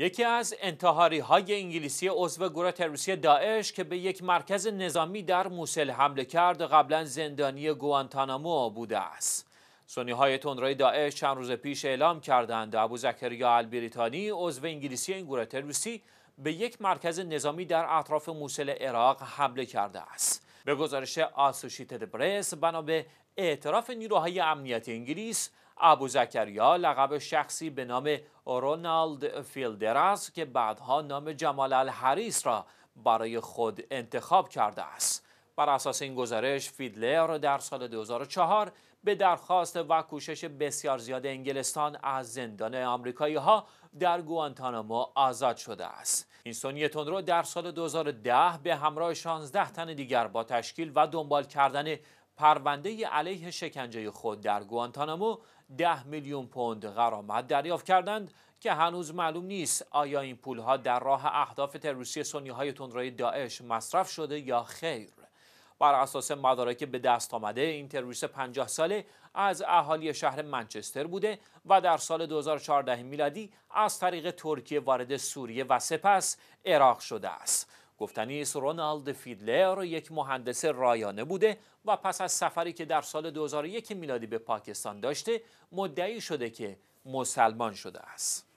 یکی از انتحاری های انگلیسی عضو گروه تروریستی داعش که به یک مرکز نظامی در موسل حمله کرد قبلا زندانی گوانتانامو بوده است. سونی های تندروی داعش چند روز پیش اعلام کردند ابو زکریا البریتانی عضو انگلیسی این گروه تروریستی به یک مرکز نظامی در اطراف موسل عراق حمله کرده است. به گزارش آسوشیتد پرس بنا به اعتراف نیروهای امنیت انگلیس ابو زکریا لقب شخصی به نام رونالد فیلدر است که بعدها نام جمال الحریس را برای خود انتخاب کرده است بر اساس این گزارش فیدلر در سال 2004 به درخواست و کوشش بسیار زیاد انگلستان از زندان آمریکایی ها در گوانتانامو آزاد شده است. این سونی رو در سال 2010 به همراه 16 تن دیگر با تشکیل و دنبال کردن پرونده علیه شکنجه خود در گوانتانامو ده میلیون پوند غرامت دریافت کردند که هنوز معلوم نیست آیا این پولها در راه اهداف تروریستی سنی های تندروی داعش مصرف شده یا خیر بر اساس مدارک به دست آمده این تروریست 50 ساله از اهالی شهر منچستر بوده و در سال 2014 میلادی از طریق ترکیه وارد سوریه و سپس عراق شده است گفتنی رونالد فیدلر یک مهندس رایانه بوده و پس از سفری که در سال 2001 میلادی به پاکستان داشته مدعی شده که مسلمان شده است.